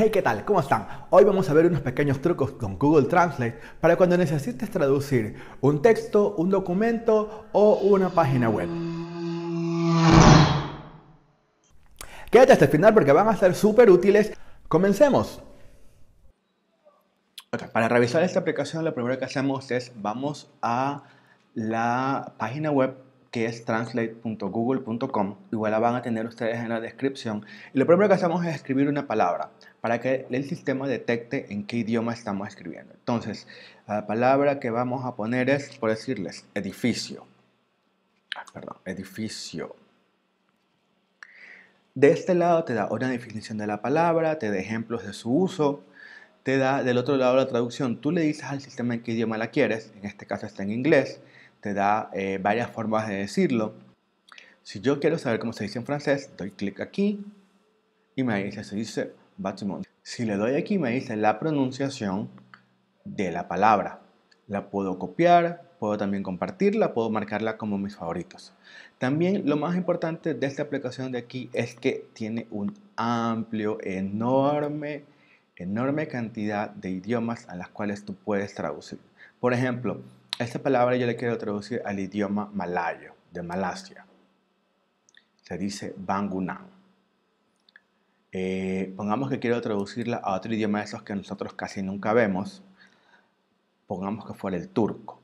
Hey, ¿qué tal? ¿Cómo están? Hoy vamos a ver unos pequeños trucos con Google Translate para cuando necesites traducir un texto, un documento o una página web. Quédate hasta el final porque van a ser súper útiles. Comencemos. para revisar esta aplicación lo primero que hacemos es vamos a la página web que es translate.google.com, igual la van a tener ustedes en la descripción. Y lo primero que hacemos es escribir una palabra para que el sistema detecte en qué idioma estamos escribiendo. Entonces, la palabra que vamos a poner es, por decirles, edificio. Ah, perdón, edificio. De este lado te da una definición de la palabra, te da ejemplos de su uso, te da del otro lado la traducción. Tú le dices al sistema en qué idioma la quieres, en este caso está en inglés, te da eh, varias formas de decirlo. Si yo quiero saber cómo se dice en francés, doy clic aquí y me dice, se dice bâtiment. Si le doy aquí, me dice la pronunciación de la palabra. La puedo copiar, puedo también compartirla, puedo marcarla como mis favoritos. También lo más importante de esta aplicación de aquí es que tiene un amplio, enorme, enorme cantidad de idiomas a las cuales tú puedes traducir. Por ejemplo, esta palabra yo le quiero traducir al idioma malayo, de Malasia. Se dice Bangunan. Eh, pongamos que quiero traducirla a otro idioma de esos que nosotros casi nunca vemos. Pongamos que fuera el turco.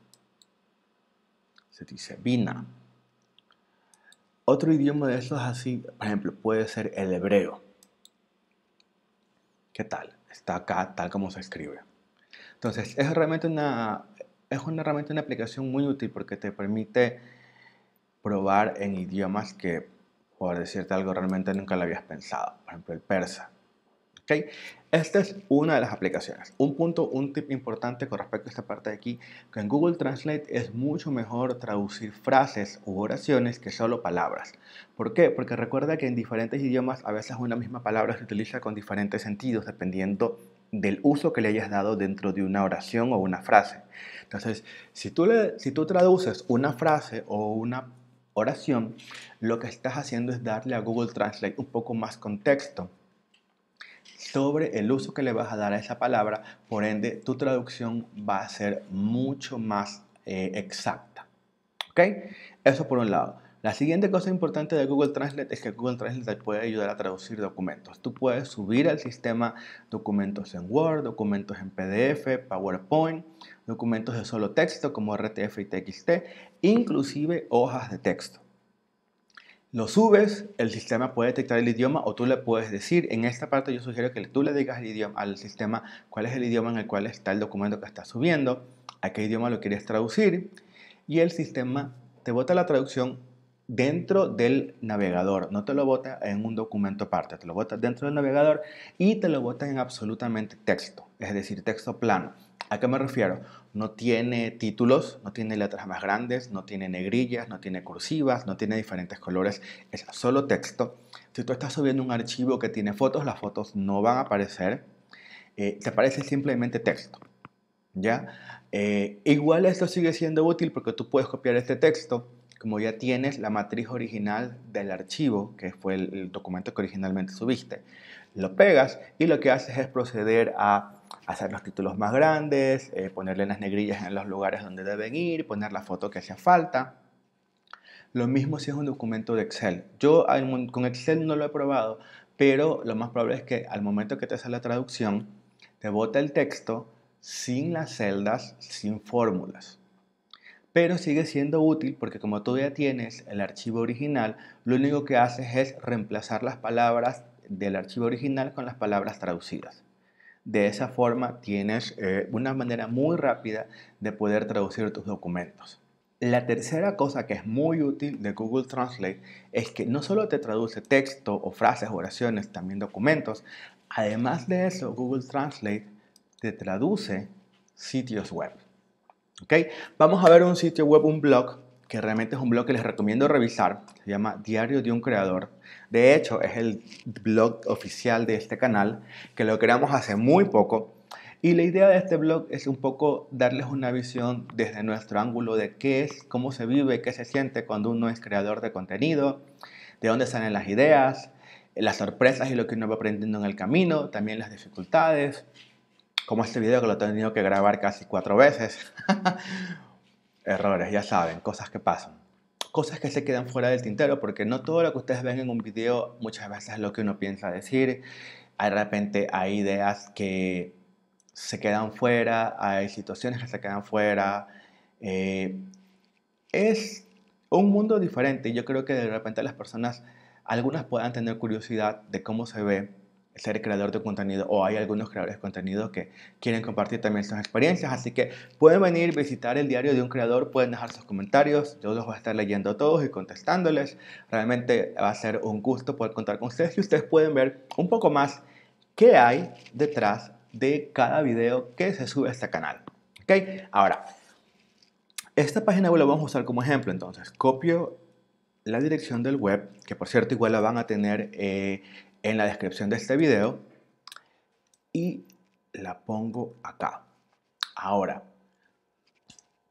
Se dice Bina. Otro idioma de esos así, por ejemplo, puede ser el hebreo. ¿Qué tal? Está acá tal como se escribe. Entonces, es realmente una es una herramienta, una aplicación muy útil porque te permite probar en idiomas que, por decirte algo, realmente nunca lo habías pensado. Por ejemplo, el persa. ¿Okay? Esta es una de las aplicaciones. Un punto, un tip importante con respecto a esta parte de aquí, que en Google Translate es mucho mejor traducir frases u oraciones que solo palabras. ¿Por qué? Porque recuerda que en diferentes idiomas a veces una misma palabra se utiliza con diferentes sentidos dependiendo del uso que le hayas dado dentro de una oración o una frase. Entonces, si tú, si tú traduces una frase o una oración, lo que estás haciendo es darle a Google Translate un poco más contexto sobre el uso que le vas a dar a esa palabra, por ende tu traducción va a ser mucho más eh, exacta. ¿Ok? Eso por un lado. La siguiente cosa importante de Google Translate es que Google Translate te puede ayudar a traducir documentos. Tú puedes subir al sistema documentos en Word, documentos en PDF, PowerPoint, documentos de solo texto como RTF y TXT, inclusive hojas de texto. Lo subes, el sistema puede detectar el idioma o tú le puedes decir, en esta parte yo sugiero que tú le digas idioma, al sistema cuál es el idioma en el cual está el documento que estás subiendo, a qué idioma lo quieres traducir y el sistema te bota la traducción dentro del navegador, no te lo bota en un documento aparte, te lo bota dentro del navegador y te lo bota en absolutamente texto, es decir, texto plano. ¿A qué me refiero? No tiene títulos, no tiene letras más grandes, no tiene negrillas, no tiene cursivas, no tiene diferentes colores, es solo texto. Si tú estás subiendo un archivo que tiene fotos, las fotos no van a aparecer, eh, te aparece simplemente texto. ¿Ya? Eh, igual esto sigue siendo útil porque tú puedes copiar este texto como ya tienes la matriz original del archivo, que fue el, documento que originalmente subiste, lo pegas y lo que haces es proceder a hacer los títulos más grandes, eh, ponerle las negrillas en los lugares donde deben ir, poner la foto que hacía falta. Lo mismo si es un documento de Excel. Yo con Excel no lo he probado, pero lo más probable es que al momento que te hace la traducción, te bota el texto sin las celdas, sin fórmulas pero sigue siendo útil porque como todavía tienes el archivo original, lo único que haces es reemplazar las palabras del archivo original con las palabras traducidas. De esa forma tienes eh, una manera muy rápida de poder traducir tus documentos. La tercera cosa que es muy útil de Google Translate es que no solo te traduce texto o frases, oraciones, también documentos. Además de eso, Google Translate te traduce sitios web. Vamos a ver un sitio web, un blog, que realmente es un blog que les recomiendo revisar. Se llama Diario de un Creador. De hecho, es el blog oficial de este canal, que lo creamos hace muy poco. Y la idea de este blog es un poco darles una visión desde nuestro ángulo de qué es, cómo se vive, qué se siente cuando uno es creador de contenido, de dónde salen las ideas, las sorpresas y lo que uno va aprendiendo en el camino, también las dificultades, como este video que lo he tenido que grabar casi cuatro veces. Errores, ya saben, cosas que pasan. Cosas que se quedan fuera del tintero, porque no todo lo que ustedes ven en un video muchas veces es lo que uno piensa decir. De repente hay ideas que se quedan fuera, hay situaciones que se quedan fuera. Eh, es un mundo diferente. y Yo creo que de repente las personas, algunas puedan tener curiosidad de cómo se ve ser creador de contenido o hay algunos creadores de contenido que quieren compartir también sus experiencias, así que pueden venir, visitar el diario de un creador, pueden dejar sus comentarios, yo los voy a estar leyendo todos y contestándoles, realmente va a ser un gusto poder contar con ustedes y ustedes pueden ver un poco más qué hay detrás de cada video que se sube a este canal. ¿Ok? Ahora, esta página web la vamos a usar como ejemplo, entonces copio la dirección del web, que por cierto igual la van a tener eh, en la descripción de este video y la pongo acá. Ahora,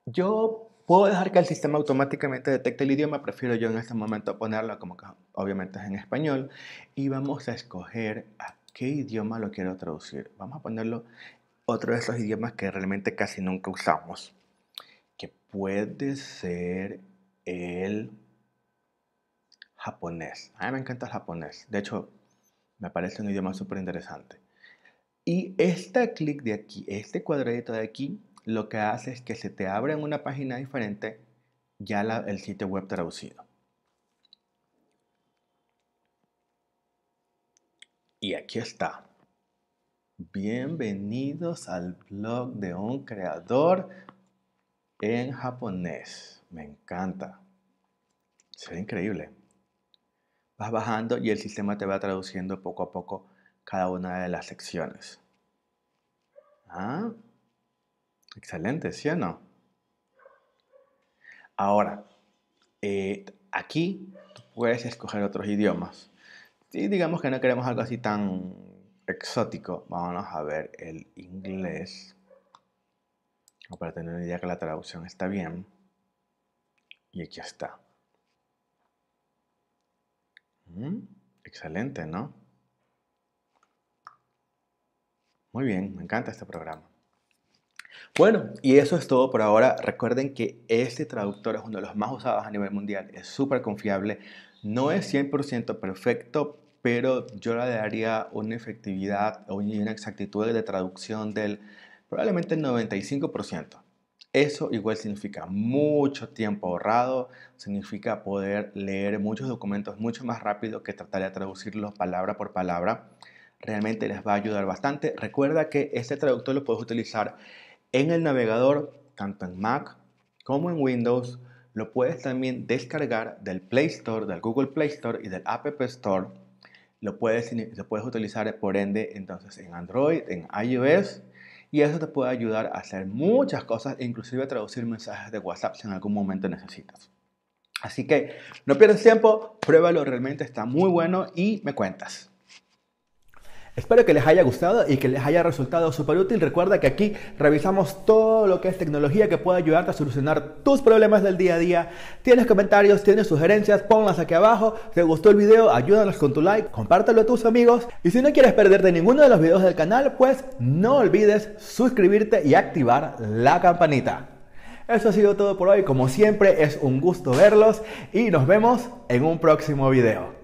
yo puedo dejar que el sistema automáticamente detecte el idioma, prefiero yo en este momento ponerlo como que obviamente es en español y vamos a escoger a qué idioma lo quiero traducir. Vamos a ponerlo otro de esos idiomas que realmente casi nunca usamos, que puede ser el japonés. A mí me encanta el japonés. De hecho, me parece un idioma súper interesante. Y este clic de aquí, este cuadradito de aquí, lo que hace es que se te abre en una página diferente ya el sitio web traducido. Y aquí está. Bienvenidos al blog de un creador en japonés. Me encanta. Se ve increíble vas bajando y el sistema te va traduciendo poco a poco cada una de las secciones. Ah, excelente, ¿sí o no? Ahora, eh, aquí puedes escoger otros idiomas. Si digamos que no queremos algo así tan exótico, vámonos a ver el inglés. para tener una idea que la traducción está bien. Y aquí está. Mm, excelente, ¿no? Muy bien, me encanta este programa. Bueno, y eso es todo por ahora. Recuerden que este traductor es uno de los más usados a nivel mundial. Es súper confiable. No es 100% perfecto, pero yo le daría una efectividad o una exactitud de traducción del probablemente el 95%. Eso igual significa mucho tiempo ahorrado, significa poder leer muchos documentos mucho más rápido que tratar de traducirlos palabra por palabra. Realmente les va a ayudar bastante. Recuerda que este traductor lo puedes utilizar en el navegador, tanto en Mac como en Windows. Lo puedes también descargar del Play Store, del Google Play Store y del App Store. Lo puedes, puedes utilizar por ende entonces en Android, en iOS y eso te puede ayudar a hacer muchas cosas, inclusive a traducir mensajes de WhatsApp si en algún momento necesitas. Así que no pierdas tiempo, pruébalo, realmente está muy bueno y me cuentas. Espero que les haya gustado y que les haya resultado súper útil. Recuerda que aquí revisamos todo lo que es tecnología que puede ayudarte a solucionar tus problemas del día a día. Tienes comentarios, tienes sugerencias, ponlas aquí abajo. Si te gustó el video, ayúdanos con tu like, compártelo a tus amigos. Y si no quieres perderte ninguno de los videos del canal, pues no olvides suscribirte y activar la campanita. Eso ha sido todo por hoy. Como siempre, es un gusto verlos y nos vemos en un próximo video.